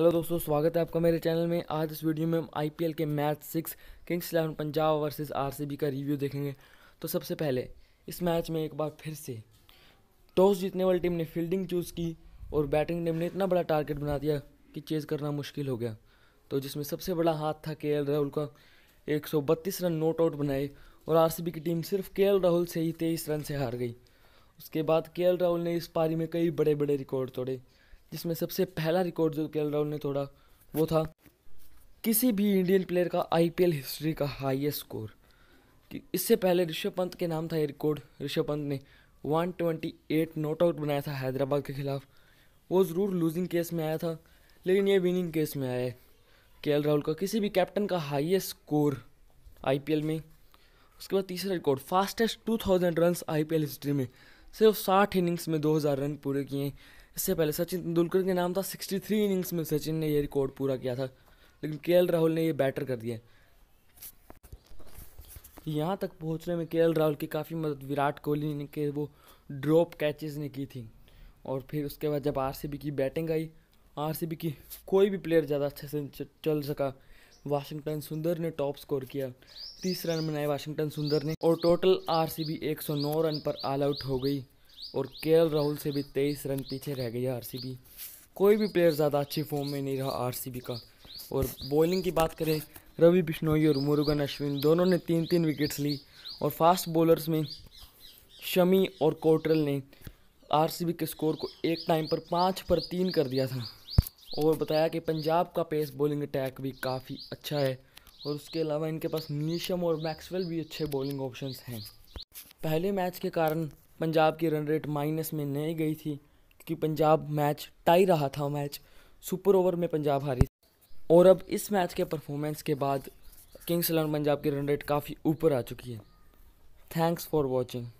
hello दोस्तों स्वागत है आपका मेरे चैनल में आज इस वीडियो में हम आईपीएल के match six Kings Eleven Punjab versus RCB का रिव्यू देखेंगे तो सबसे पहले इस मैच में एक बार फिर से टॉस जीतने वाली टीम ने फील्डिंग चूज़ की और बैटिंग टीम ने इतना बड़ा टारगेट बना दिया कि चेज़ करना मुश्किल हो गया तो जिसमें सबसे बड़ा हाथ था के राहुल का एक रन नोट आउट बनाए और आर की टीम सिर्फ के राहुल से ही तेईस रन से हार गई उसके बाद के राहुल ने इस पारी में कई बड़े बड़े रिकॉर्ड तोड़े जिसमें सबसे पहला रिकॉर्ड जो के राहुल ने तोड़ा वो था किसी भी इंडियन प्लेयर का आई हिस्ट्री का हाइएस्ट स्कोर कि इससे पहले ऋषभ पंत के नाम था ये रिकॉर्ड ऋषभ पंत ने 128 नॉट आउट बनाया था हैदराबाद के खिलाफ वो ज़रूर लूजिंग केस में आया था लेकिन ये विनिंग केस में आया है के राहुल का किसी भी कैप्टन का हाईएस्ट स्कोर आईपीएल में उसके बाद तीसरा record fastest two thousand runs I history में सिर्फ साठ इनिंग्स में हज़ार रन पूरे किए हैं इससे पहले सचिन तेंदुलकर के नाम था सिक्सटी थ्री इनिंग्स में सचिन ने यह रिकॉर्ड पूरा किया था लेकिन के राहुल ने यह बैटर कर दिया यहाँ तक पहुँचने में के राहुल की काफ़ी मदद विराट कोहली ने के वो ड्रॉप कैचेस ने की थी और फिर उसके बाद जब आर की बैटिंग आई आर की कोई भी प्लेयर ज़्यादा अच्छे से चल सका वाशिंगटन सुंदर ने टॉप स्कोर किया तीस रन बनाए वाशिंगटन सुंदर ने और total R C B run पर ऑल आउट हो गई और के राहुल से भी तेईस रन पीछे रह गई है आर कोई भी प्लेयर ज़्यादा अच्छी फॉर्म में नहीं रहा आर का और बॉलिंग की बात करें रवि बिश्नोई और मुरुगन अश्विन दोनों ने तीन तीन विकेट्स ली और फास्ट बॉलर्स में शमी और कोटरल ने आरसीबी के स्कोर को एक टाइम पर पाँच पर तीन कर दिया था और बताया कि पंजाब का पेस बॉलिंग अटैक भी काफ़ी अच्छा है और उसके अलावा इनके पास नीशम और मैक्सवेल भी अच्छे बॉलिंग ऑप्शंस हैं पहले मैच के कारण पंजाब की रन रेट माइनस में नहीं गई थी क्योंकि पंजाब मैच टाई रहा था मैच सुपर ओवर में पंजाब हारी थी और अब इस मैच के परफॉर्मेंस के बाद किंग्स इलेवन पंजाब की रन रेट काफ़ी ऊपर आ चुकी है थैंक्स फॉर वॉचिंग